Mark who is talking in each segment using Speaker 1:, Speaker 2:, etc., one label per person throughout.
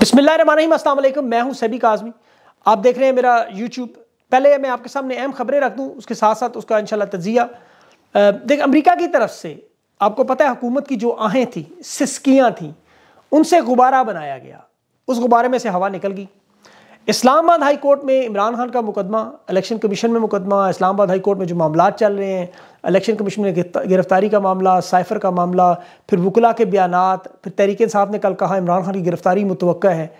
Speaker 1: बिस्मिल्लाम असलम मैं हूं सभी काजमी आप देख रहे हैं मेरा यूट्यूब पहले मैं आपके सामने अहम खबरें रख दूं उसके साथ साथ उसका इनशाला तजिया देख अमेरिका की तरफ से आपको पता है हुकूमत की जो आहें थी सिस्कियाँ थीं उनसे गुब्बारा बनाया गया उस गुब्बारे में से हवा निकल गई इस्लामाबाद हाई कोर्ट में इमरान खान का मुकदमा इलेक्शन कमीशन में मुकदमा इस्लामाबाद हाई कोर्ट में जो मामला चल रहे हैं इलेक्शन कमीशन में गिरफ्तारी का मामला साइफर का मामला फिर वकला के बयान फिर तहरीक साहब ने कल कहा इमरान खान की गिरफ्तारी मुतव है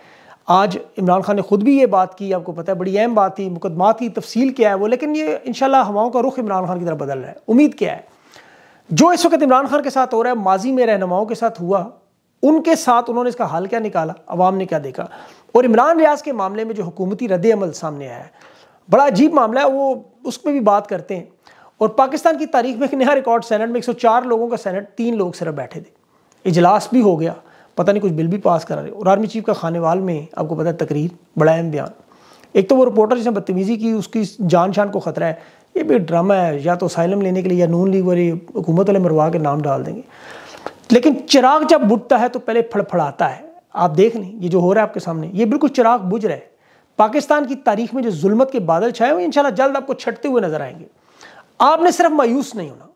Speaker 1: आज इमरान खान ने खुद भी ये बात की आपको पता है बड़ी अहम बात थी मुकदमा की तफसील क्या है वो लेकिन ये इन हवाओं का रुख इमरान खान की तरफ बदल रहा है उम्मीद क्या है जो इस वक्त इमरान खान के साथ हो रहा है माजी में रहनुमाओं के साथ हुआ उनके साथ उन्होंने इसका हाल क्या निकाला अवाम ने क्या देखा और इमरान रियाज के मामले में जो हुकूमती अमल सामने आया है बड़ा अजीब मामला है वो उस पर भी बात करते हैं और पाकिस्तान की तारीख में एक नया रिकॉर्ड सेनेट में 104 लोगों का सेनेट तीन लोग सिर्फ बैठे थे इजलास भी हो गया पता नहीं कुछ बिल भी पास करा रहे और आर्मी चीफ का खानेवाल में आपको पता है तकरीर बड़ा अहम बयान एक तो वो रिपोर्टर जिसने बदतमीज़ी की उसकी जान शान को खतरा है ये भी ड्रामा है या तो साइलम लेने के लिए या नून लीग वाली हुकूमत वाले मरवा के नाम डाल देंगे लेकिन चिराग जब बुझता है तो पहले फड़फड़ाता है आप देख लें ये जो हो रहा है आपके सामने ये बिल्कुल चिराग बुझ रहे पाकिस्तान की तारीख में जो जुल्मत के बादल छाए हुए इंशाल्लाह जल्द आपको छटते हुए नजर आएंगे आपने सिर्फ मायूस नहीं होना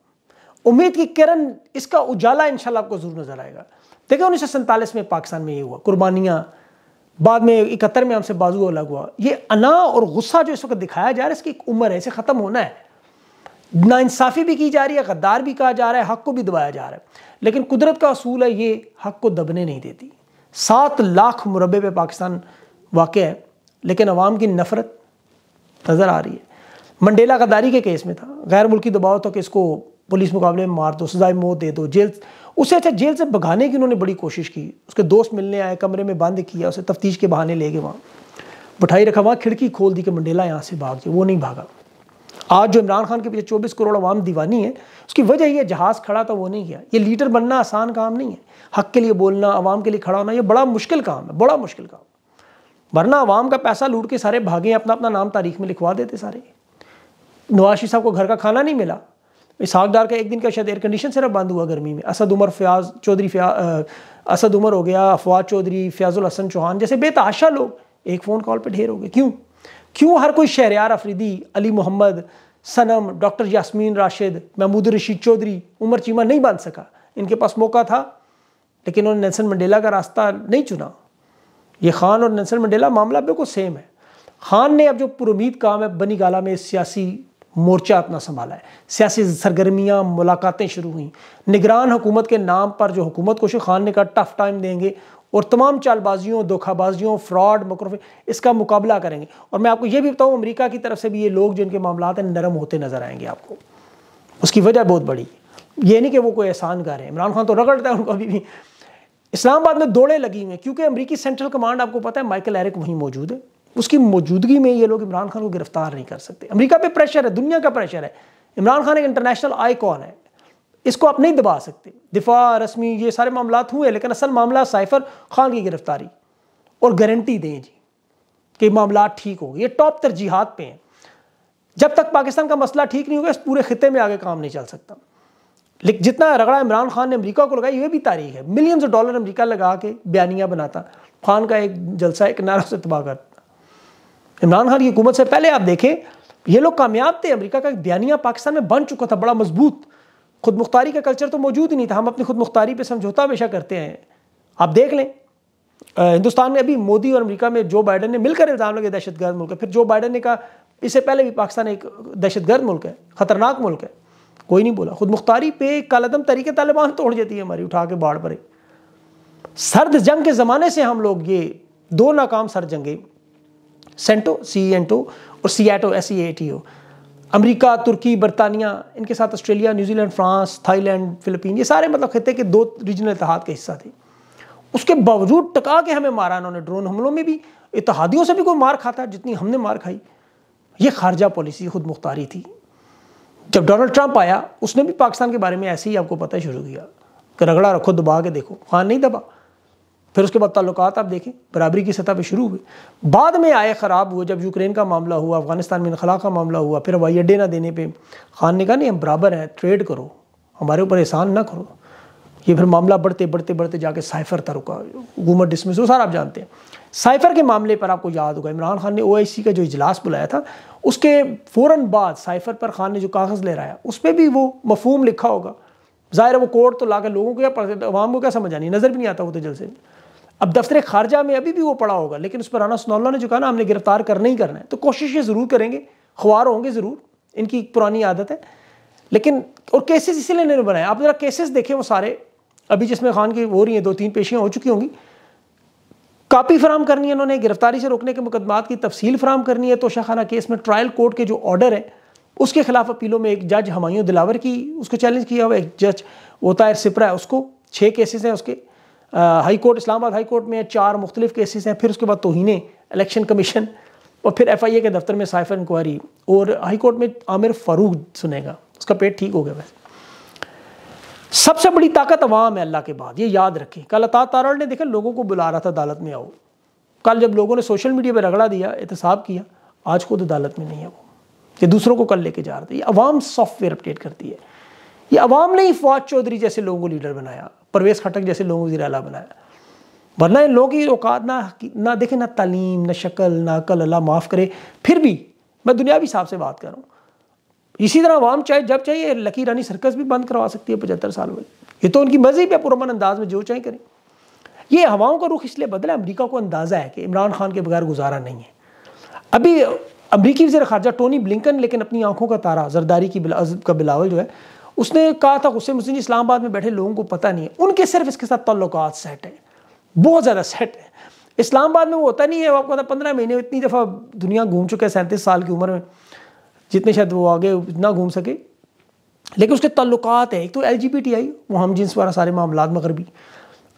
Speaker 1: उम्मीद की किरण इसका उजाला इंशाल्लाह आपको जरूर नजर आएगा देखिए उन्नीस सौ सैंतालीस में पाकिस्तान में ये हुआ कुर्बानियां बाद में इकहत्तर में हमसे बाजू अलग हुआ ये अना और गुस्सा जो इस वक्त दिखाया जा रहा है इसकी एक उम्र है इसे ख़त्म होना है नाइंसाफ़ी भी की जा रही है गद्दार भी कहा जा रहा है हक को भी दबाया जा रहा है लेकिन कुदरत का असूल है ये हक को दबने नहीं देती सात लाख मुरबे पे पाकिस्तान वाक़ है लेकिन अवाम की नफ़रत नज़र आ रही है मंडेला गदारी के केस में था गैर मुल्की दबाव था तो इसको पुलिस मुकाबले में मार दो सजाए मौत दे दो जेल उसे अच्छा जेल से भगाने की उन्होंने बड़ी कोशिश की उसके दोस्त मिलने आए कमरे में बंद किया उसे तफ्तीश के बहाने ले गए वहाँ बिठाई रखा वहाँ खिड़की खोल दी कि मंडेला यहाँ से भाग जाए वो नहीं भागा आज जो इमरान खान के पीछे चौबीस करोड़ अवाम दीवानी है उसकी वजह यह जहाज़ खड़ा था वो नहीं किया ये लीडर बनना आसान काम नहीं है हक के लिए बोलना आवाम के लिए खड़ा होना ये बड़ा मुश्किल काम है बड़ा मुश्किल काम वरना आवाम का पैसा लूट के सारे भागे अपना अपना नाम तारीख में लिखवा देते सारे नवाशी साहब को घर का खाना नहीं मिला इसहाक का एक दिन का शायद एयर कंडीशन सिर्फ बंद हुआ गर्मी में असद उमर फयाज चौधरी फया असद उमर हो गया अफवाज चौधरी फयाजुल हसन चौहान जैसे बेतहाशा लोग एक फ़ोन कॉल पर ढेर हो गए क्यों क्यों हर कोई शहरियार अफरीदी अली मोहम्मद सनम डॉक्टर यासमीन राशिद महमूद रशीद चौधरी उमर चीमा नहीं बन सका इनके पास मौका था लेकिन उन्होंने नैसन मंडेला का रास्ता नहीं चुना ये खान और नैसन मंडेला मामला बिल्कुल सेम है खान ने अब जो पुरुद काम है बनी गाला में सियासी मोर्चा अपना संभाला है सियासी सरगर्मियाँ मुलाकातें शुरू हुई निगरान हुकूमत के नाम पर जो हुकूमत को खान ने कहा टफ टाइम देंगे और तमाम चालबाजियों धोखाबाजियों फ्रॉड मकर इसका मुकाबला करेंगे और मैं आपको यह भी बताऊँ अमरीका की तरफ से भी ये लोग जिनके मामला हैं नरम होते नज़र आएंगे आपको उसकी वजह बहुत बड़ी ये नहीं कि वो कोई एहसान कर रहे हैं इमरान खान तो रगड़ता है उनको अभी भी इस्लामाबाद में दौड़े लगी हुई हैं क्योंकि अमरीकी सेंट्रल कमांड आपको पता है माइकल एरिक वहीं मौजूद है उसकी मौजूदगी में ये लोग इमरान खान को गिरफ्तार नहीं कर सकते अमरीका पे प्रेशर है दुनिया का प्रेशर है इमरान खान एक इंटरनेशनल आईकॉन है इसको आप नहीं दबा सकते दिफा रस्मी ये सारे मामला हुए लेकिन असल मामला साइफर खान की गिरफ्तारी और गारंटी दें जी कि मामला ठीक होंगे ये टॉप तरजीहत पे हैं जब तक पाकिस्तान का मसला ठीक नहीं होगा इस पूरे खत्े में आगे काम नहीं चल सकता लेकिन जितना रगड़ा इमरान खान ने अमरीका को लगाया ये भी तारीख है मिलियंस ऑफ डॉलर अमरीका लगा के बयानियाँ बनाता खान का एक जलसा एक नारा से तबाह करता इमरान खान की हुकूमत से पहले आप देखें ये लोग कामयाब थे अमरीका का एक बयानिया पाकिस्तान में बन चुका था बड़ा मजबूत खुद मुख्तारी का कल्चर तो मौजूद ही नहीं था हम अपनी खुद मुख्तारी पर समझौता हमेशा करते हैं आप देख लें हिंदुस्तान में अभी मोदी और अमरीका में जो बाइडन ने मिलकर इल्ज़ाम लगे दहशत गर्द मुल्क है फिर जो बाइडन ने कहा इससे पहले भी पाकिस्तान एक दहशत गर्द मुल्क है ख़तरनाक मुल्क है कोई नहीं बोला खुद मुख्तारी पे कलदम तरीके तालिबान तोड़ जाती है हमारी उठा के बाढ़ पर सर्द जंग के ज़माने से हम लोग ये दो नाकाम सर्द जंगे सेंटो सी एन टो और एटो S C A T O America तुर्की बरतानिया इनके साथ Australia New Zealand France Thailand Philippine ये सारे मतलब खत्े के दो रीजनल इतिहाद के हिस्सा थे उसके बावजूद टका के हमें मारा इन्होंने ड्रोन हमलों में भी इतिहादियों से भी कोई मार खाता है जितनी हमने मार खाई ये खारजा पॉलिसी खुद मुख्तारी थी जब डोनाल्ड ट्रंप आया उसने भी पाकिस्तान के बारे में ऐसे ही आपको पता शुरू किया कि रगड़ा रखो दबा के देखो खान हाँ, नहीं दबा फिर उसके बाद ताल्लुक आप देखें बराबरी की सतह पर शुरू हुए बाद में आए ख़राब हुए जब यूक्रेन का मामला हुआ अफगानिस्तान में इनखला का मामला हुआ फिर हवाई अड्डे ना देने पर खान ने कहा नहीं हम बराबर हैं ट्रेड करो हमारे ऊपर एहसान ना करो ये फिर मामला बढ़ते बढ़ते बढ़ते जाके साइफर था रुका हुकूमत डिसमिस वो सारा आप जानते हैं साइफर के मामले पर आपको याद होगा इमरान खान ने ओ का जो इजलास बुलाया था उसके फ़ौर बाद साइफर पर खान ने जो कागज़ लहराया उस पर भी वो मफहूम लिखा होगा ज़ाहिर वो कोर्ट तो ला लोगों को क्या पढ़ते अवाम को क्या समझ आनी नज़र भी नहीं आता वो तो जल से अब दफ्तर खारजा में अभी भी वो पड़ा होगा लेकिन उस पर राना सनौला ने जो कहा ना हमने गिरफ्तार करना ही करना है तो कोशिशें ज़रूर करेंगे ख्वार होंगे ज़रूर इनकी पुरानी आदत है लेकिन और केसेस इसीलिए इन्होंने बनाए आप ज़रा केसेस देखें वो सारे अभी जिसमें खान की हो रही हैं दो तीन पेशियाँ हो चुकी होंगी कापी फ्राहम करनी है इन्होंने गिरफ्तारी से रोकने के मुकदमात की तफसील फ्राहम करनी है तोशाखाना केस में ट्रायल कोर्ट के जो ऑर्डर है उसके खिलाफ अपीलों में एक जज हमायूं दिलावर की उसको चैलेंज किया हुआ एक जज वो तायर सिपरा है उसको छः केसेस हैं उसके high court Islamabad high court में चार मुख्तलिफ केसेस हैं फिर उसके बाद तोहन इलेक्शन कमीशन और फिर एफ आई ए के दफ्तर में साइफर इंक्वायरी और हाई कोर्ट में आमिर फारूक सुनेगा उसका पेट ठीक हो गया वैसे सबसे बड़ी ताकत अवाम है अल्लाह के बाद ये याद रखें कल अता तारड़ ने देखा लोगों को बुला रहा था अदालत में आओ कल जब लोगों ने सोशल मीडिया पर रगड़ा दिया एहतसाब किया आज खुद अदालत में नहीं है वो ये दूसरों को कल लेके जा रहा था ये अवाम सॉफ्टवेयर अपडेट करती है ये अवाम ने ही फवाद चौधरी जैसे लोगों को लीडर बनाया परवेश खटक जैसे लोगों को जीरा बनाया वरना इन लोगों की औकात ना ना देखे ना तालीम ना शक्ल ना अकल अल्लाह माफ़ करे फिर भी मैं दुनियावी हिसाब से बात कर रहा हूँ इसी तरह आवाम चाहे जब चाहिए लकी रानी सर्कस भी बंद करवा सकती है पचहत्तर साल वाली ये तो उनकी मर्जी पर पुरमन अंदाज में जो चाहे करें ये हवाओं का रुख इसलिए बदला अमरीका को अंदाज़ा है कि इमरान खान के बगैर गुजारा नहीं है अभी अमरीकी वजे खारजा टोनी ब्लिकन लेकिन अपनी आंखों का तारा जरदारी की बिला, का बिलावल जो है उसने कहा था गुस्से मुस्लिम इस्लामाबाद में बैठे लोगों को पता नहीं है उनके सिर्फ इसके साथ तल्लुक सेट हैं बहुत ज़्यादा सेट है इस्लामाबाद में वो होता नहीं है आपको पता पंद्रह महीने इतनी दफ़ा दुनिया घूम चुके हैं सैंतीस साल की उम्र में जितने शायद वो आगे ना घूम सके लेकिन उसके तल्लुक हैं एक तो L G P T I वो हम जिन्स वाला सारे मामला मगरबी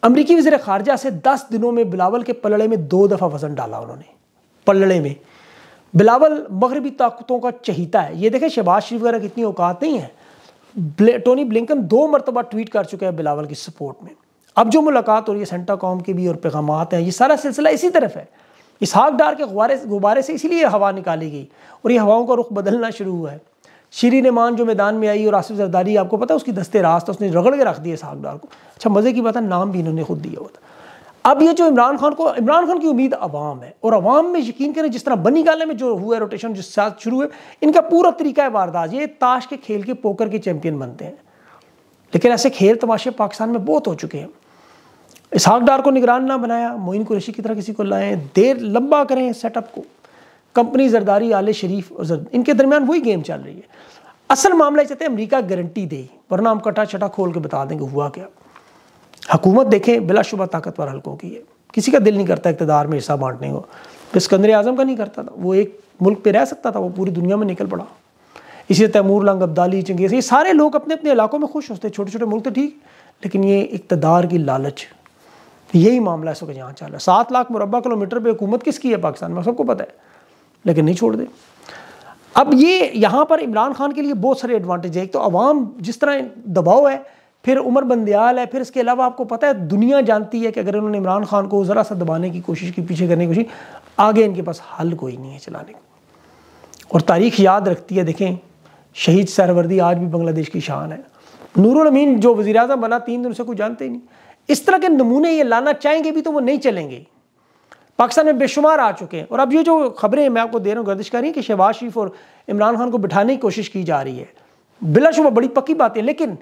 Speaker 1: अमरीकी वजर खारजा से दस दिनों में बिलावल के पलड़े में दो दफ़ा वजन डाला उन्होंने पलड़े में बिलावल मगरबी ताकतों का चहीता है ये देखें शहबाज शरीफ वगैरह कितनी औकात नहीं है टोनी ब्लिंकन दो मरतबा ट्वीट कर चुके हैं बिलावल की सपोर्ट में अब जो मुलाकात हो रही है सेंटा कॉम की भी और पैगाम हैं ये सारा सिलसिला इसी तरफ है इसहाक डार के गुब्बारे गुब्बारे से इसीलिए हवा निकाली गई और ये हवाओं का रुख बदलना शुरू हुआ है शीरी नेमान जो मैदान में आई और आसिफ जरदारी आपको पता है उसकी दस्ते रास्ता उसने रगड़ के रख दिया इसहाक डार को अच्छा मज़े की बात है नाम भी इन्होंने खुद दिया हुआ था अब ये जो इमरान खान को इमरान खान की उम्मीद अवाम है और अवाम में यकीन करें जिस तरह बनी गाले में जो हुआ है रोटेशन जिस साथ शुरू है इनका पूरा तरीका है वारदात ये ताश के खेल के पोकर के चैम्पियन बनते हैं लेकिन ऐसे खेल तमाशे पाकिस्तान में बहुत हो चुके हैं इसहाक डार को निगरान ना बनाया मोइन कुरेशी की तरह किसी को लाएँ देर लंबा करें सेटअप को कंपनी जरदारी आले शरीफ और जरद इनके दरमियान वही गेम चल रही है असल मामला चाहते हैं अमरीका गारंटी दे वरना हम कटा छटा खोल के बता देंगे हुआ क्या हकूमत देखें बिलाशुबा ताकतवर हल्कों की है किसी का दिल नहीं करता इकतदार में हिस्सा बांटने को तो सिकंदर आज़म का नहीं करता था वो एक मुल्क पे रह सकता था वो पूरी दुनिया में निकल पड़ा इसी तैमूर लंग अब्दाली चंगेज ये सारे लोग अपने अपने इलाकों में खुश होते छोटे छोटे मुल्क तो ठीक लेकिन ये इकतदार की लालच यही मामला है सो यहाँ चल रहा है सात लाख मुरबा किलोमीटर पर हुकूमत किसकी है पाकिस्तान में सबको पता है लेकिन नहीं छोड़ दे अब ये यहाँ पर इमरान खान के लिए बहुत सारे एडवांटेज है एक तो अवाम जिस तरह दबाव है फिर उमर बंदयाल है फिर इसके अलावा आपको पता है दुनिया जानती है कि अगर उन्होंने इमरान खान को ज़रा सा दबाने की कोशिश की पीछे करने की कोशिश आगे इनके पास हल कोई नहीं है चलाने को और तारीख याद रखती है देखें शहीद सरवर्दी आज भी बांग्लादेश की शान है अमीन जो वजी अजम बना तीन दिन उसे कोई जानते ही नहीं इस तरह के नमूने ये लाना चाहेंगे भी तो वो नहीं चलेंगे पाकिस्तान में बेशुमार आ चुके हैं और अब ये जो खबरें मैं आपको दे रहा हूँ गर्दिश कर रही हैं कि शहबाज शरीफ और इमरान खान को बिठाने की कोशिश की जा रही है बिलाशुबा बड़ी पक्की बात है लेकिन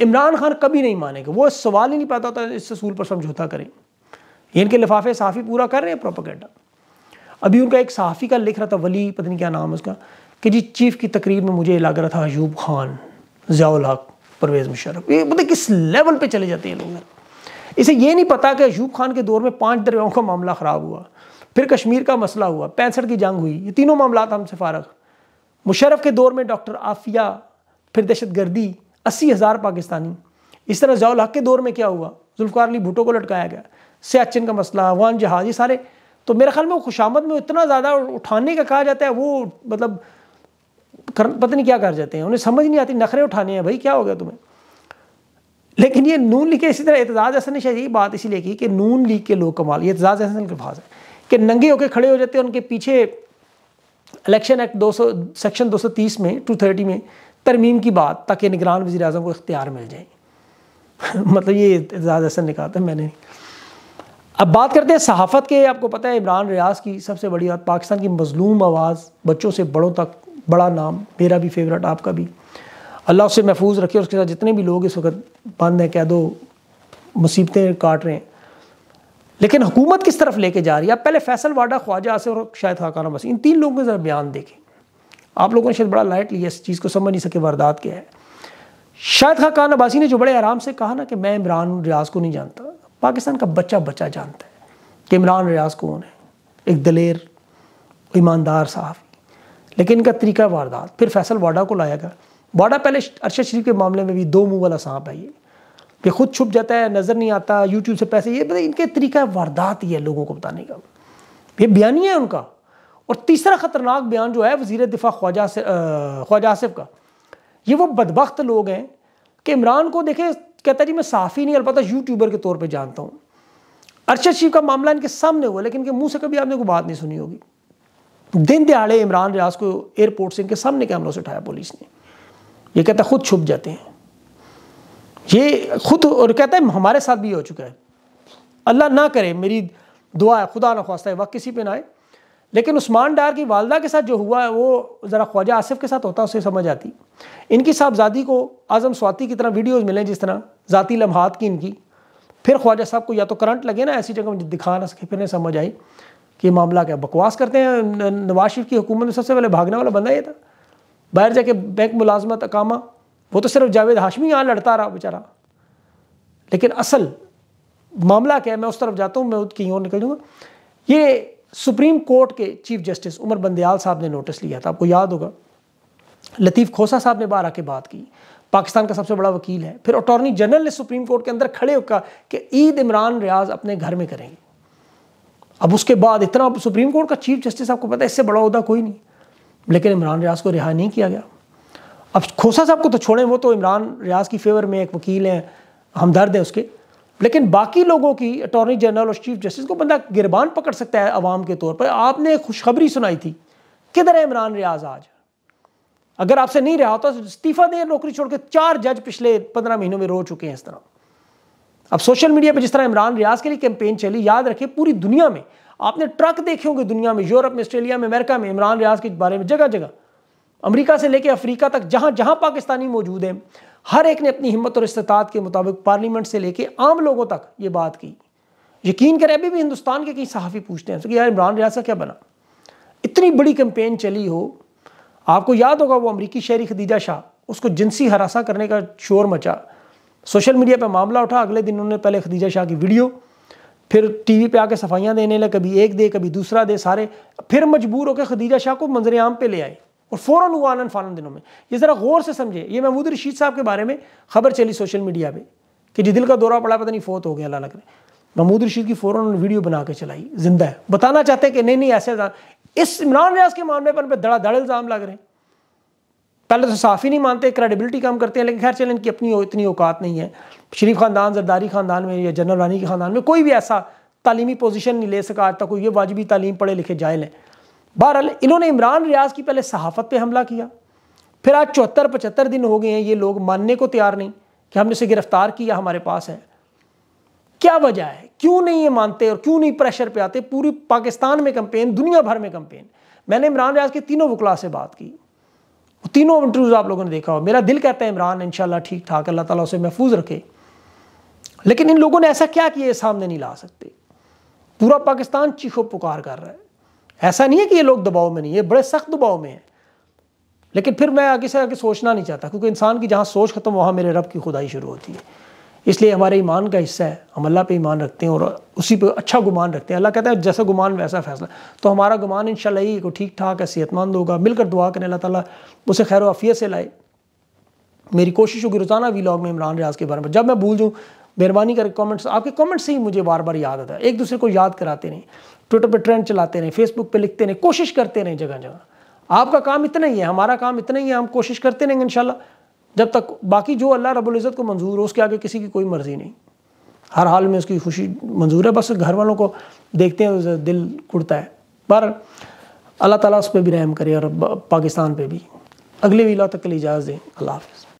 Speaker 1: इमरान खान कभी नहीं मानेंगे वो सवाल ही नहीं पैदा होता इस असूल पर समझौता करें ये इनके लिफाफे साफ़ी पूरा कर रहे हैं प्रोपागेंडा अभी उनका एक सहाफ़ी का लिख रहा था वली पता नहीं क्या नाम है उसका कि जी चीफ की तकरीब में मुझे लग रहा था अयूब खान जयाल हक परवेज़ मुशरफ ये मतलब किस लेवल पर चले जाते हैं लोग इसे ये नहीं पता कि अयूब खान के दौर में पाँच दरियाओं का मामला ख़राब हुआ फिर कश्मीर का मसला हुआ पैंसठ की जंग हुई ये तीनों मामला हमसे फारग मुशरफ के दौर में डॉक्टर आफिया फिर दहशत गर्दी अस्सी हज़ार पाकिस्तानी इस तरह जयाल हक के दौर में क्या हुआ जुल्फ़ार अली भुटो को लटकाया गया सियाचिन का मसला अफगान जहाज ये सारे तो मेरे ख्याल में वो खुशामद में इतना ज़्यादा उठाने का कहा जाता है वो मतलब कर पता नहीं क्या कर जाते हैं उन्हें समझ नहीं आती नखरे उठाने हैं भाई क्या हो गया तुम्हें लेकिन ये नून लीग के इसी तरह एतजाज़ हसन ने शायद यही बात इसीलिए की कि नून लीग के लोग कमाल ये एतजाज़ हसन के फाज है कि नंगे होकर खड़े हो जाते हैं उनके पीछे इलेक्शन एक्ट सौ सेक्शन तीस में थर्टी में तरमीम की बात ताकि निगरान वजी अजम को इख्तियार मिल जाए मतलब ये एजाज़ असर ने कहा था मैंने अब बात करते हैं सहाफ़त के आपको पता है इमरान रियाज की सबसे बड़ी बात पाकिस्तान की मजलूम आवाज़ बच्चों से बड़ों तक बड़ा नाम मेरा भी फेवरेट आपका भी अल्लाह उससे महफूज रखे उसके साथ जितने भी लोग इस वक्त बंद हैं कह दो मुसीबतें काट रहे हैं लेकिन हुकूमत किस तरफ लेके जा रही है आप पहले फैसल वाडा ख्वाजा आसे और शायद खाकाना बस इन तीन लोगों के ज़रा बयान देखें आप लोगों ने शायद बड़ा लाइट लिया इस चीज़ को समझ नहीं सके वारदात क्या है शायद खां खान अब्बासी ने जो बड़े आराम से कहा ना कि मैं इमरान रियाज को नहीं जानता पाकिस्तान का बच्चा बच्चा जानता है कि इमरान रियाज कौन है एक दलेर ईमानदार साहब लेकिन इनका तरीका वारदात फिर फैसल वाडा को लाया गया वाडा पहले अरशद शरीफ के मामले में भी दो मुंह वाला सांप है ये कि खुद छुप जाता है नज़र नहीं आता यूट्यूब से पैसे ये इनके तरीका वारदात ही है लोगों को बताने का ये बयानी है उनका और तीसरा ख़तरनाक बयान जो है वजीर दिफा ख्वाजा से ख्वाजा आसिफ का ये वो बदबख्त लोग हैं कि इमरान को देखे कहता है जी मैं साफ़ी नहीं अलबत्त यूट्यूबर के तौर पर जानता हूँ अरशद शीफ का मामला इनके सामने हुआ लेकिन इनके मुंह से कभी आपने कोई बात नहीं सुनी होगी तो दिन दिहाड़े इमरान रियाज को एयरपोर्ट से इनके सामने कैमरों से उठाया पुलिस ने ये कहता है खुद छुप जाते हैं ये खुद और कहता है हमारे साथ भी हो चुका है अल्लाह ना करे मेरी दुआ है खुदा ना खास्ता है वक्त किसी पे ना आए लेकिन उस्मान डार की वालदा के साथ जो हुआ है वो ज़रा ख्वाजा आसिफ के साथ होता है उसे समझ आती इनकी साहबजादी को आज़म स्वाति की तरह वीडियोज़ मिले जिस तरह ज़ाती लम्हात की इनकी फिर ख्वाजा साहब को या तो करंट लगे ना ऐसी जगह मुझे दिखा ना सके फिर नहीं समझ आई कि मामला क्या बकवास करते हैं नवाज शरीफ की हुकूमत में सबसे पहले भागने वाला बंदा ये था बाहर जाके बैंक मुलाजमत अकामा वो तो सिर्फ जावेद हाशमी यहाँ लड़ता रहा बेचारा लेकिन असल मामला क्या है मैं उस तरफ जाता हूँ मैं कहीं और निकल जाऊँगा ये सुप्रीम कोर्ट के चीफ जस्टिस उमर बंदयाल साहब ने नोटिस लिया था आपको याद होगा लतीफ़ खोसा साहब ने बाहर आके बात की पाकिस्तान का सबसे बड़ा वकील है फिर अटॉर्नी जनरल ने सुप्रीम कोर्ट के अंदर खड़े होकर कि ईद इमरान रियाज अपने घर में करेंगे अब उसके बाद इतना सुप्रीम कोर्ट का चीफ जस्टिस आपको पता है इससे बड़ा अहदा कोई नहीं लेकिन इमरान रियाज को रिहा नहीं किया गया अब खोसा साहब को तो छोड़ें वो तो इमरान रियाज की फेवर में एक वकील हैं हमदर्द है उसके लेकिन बाकी लोगों की अटॉर्नी जनरल और चीफ जस्टिस को बंदा गिरबान पकड़ सकता है आवाम के तौर पर आपने खुशखबरी सुनाई थी किधर है इमरान रियाज आज अगर आपसे नहीं रहा तो इस्तीफा दे नौकरी छोड़कर चार जज पिछले पंद्रह महीनों में रो चुके हैं इस तरह अब सोशल मीडिया पर जिस तरह इमरान रियाज के लिए कैंपेन चली याद रखे पूरी दुनिया में आपने ट्रक देखे होंगे दुनिया में यूरोप में ऑस्ट्रेलिया में अमेरिका में इमरान रियाज के बारे में जगह जगह अमेरिका से लेकर अफ्रीका तक जहाँ जहाँ पाकिस्तानी मौजूद हैं हर एक ने अपनी हिम्मत और इस्तात के मुताबिक पार्लियामेंट से लेकर आम लोगों तक ये बात की यकीन करें अभी भी हिंदुस्तान के कई सहाफ़ी पूछते हैं तो कि यार इमरान रियाज का क्या बना इतनी बड़ी कैंपेन चली हो आपको याद होगा वो अमरीकी शहरी खदीजा शाह उसको जिनसी हरासा करने का शोर मचा सोशल मीडिया पर मामला उठा अगले दिन उन्होंने पहले खदीजा शाह की वीडियो फिर टीवी पे आके सफाइयाँ देने लगे कभी एक दे कभी दूसरा दे सारे फिर मजबूर होकर खदीजा शाह को मंजरेआम पर पे ले आए और फ़ौरन हुआ आनंद फानन दिनों में ये ज़रा गौर से समझे ये महमूद रशीद साहब के बारे में खबर चली सोशल मीडिया पे कि जी दिल का दौरा पड़ा पता नहीं फोत हो गया अल्लाह ने महमूद रशीद की फ़ौरन वीडियो बना के चलाई जिंदा है बताना चाहते हैं कि नहीं नहीं ऐसे इस इमरान रियाज के मामले पर उन पर धड़ाधड़ इल्ज़ाम लग रहे हैं पहले तो साफ़ी नहीं मानते क्रेडिबिलिटी कम करते हैं लेकिन खैर चलें इनकी अपनी इतनी औकात नहीं है शरीफ ख़ानदान जरदारी ख़ानदान में या जनरल वानी के ख़ानदान में कोई भी ऐसा तालीमी पोजीशन नहीं ले सका आज तक कोई ये वाजबी तालीम पढ़े लिखे जाए है बहरहाल इन्होंने इमरान रियाज की पहले सहाफत पे हमला किया फिर आज चौहत्तर पचहत्तर दिन हो गए हैं ये लोग मानने को तैयार नहीं कि हमने उसे गिरफ्तार किया हमारे पास है क्या वजह है क्यों नहीं ये मानते और क्यों नहीं प्रेशर पे आते पूरी पाकिस्तान में कंपेन दुनिया भर में कंपेन मैंने इमरान रियाज के तीनों वकला से बात की तीनों इंटरव्यूज़ आप लोगों ने देखा हो मेरा दिल कहता है इमरान इन ठीक ठाक अल्लाह ताला उसे महफूज रखे लेकिन इन लोगों ने ऐसा क्या किया सामने नहीं ला सकते पूरा पाकिस्तान चीखो पुकार कर रहा है ऐसा नहीं है कि ये लोग दबाव में नहीं है बड़े सख्त दबाव में है लेकिन फिर मैं आगे से आगे सोचना नहीं चाहता क्योंकि इंसान की जहाँ सोच खत्म वहाँ मेरे रब की खुदाई शुरू होती है इसलिए हमारे ईमान का हिस्सा है हम अल्लाह पे ईमान रखते हैं और उसी पे अच्छा गुमान रखते हैं अल्लाह कहता है जैसा गुमान वैसा फैसला तो हमारा गुमान इन ही को ठीक ठाक है सेहतमंद होगा मिलकर दुआ करें अल्लाह ताला उसे खैर वाफियत से लाए मेरी कोशिश होगी रोज़ाना वीलॉग में इमरान रियाज के बारे में जब मैं भूल जूँ मेहरबानी करके कमेंट्स आपके कमेंट्स से ही मुझे बार बार याद आता है एक दूसरे को याद कराते रहें ट्विटर पर ट्रेंड चलाते रहें फेसबुक पर लिखते रहें कोशिश करते रहें जगह जगह आपका काम इतना ही है हमारा काम इतना ही है हम कोशिश करते रहेंगे इन जब तक बाकी जो अल्लाह रबुल्ज़त को मंजूर हो उसके आगे किसी की कोई मर्ज़ी नहीं हर हाल में उसकी खुशी मंजूर है बस घर वालों को देखते हैं दिल कुड़ता है पर अल्लाह ताला उस पर भी रहम करे और पाकिस्तान पे भी अगले वीला तक के लिए इजाज़ दें अल्लाह हाफिज़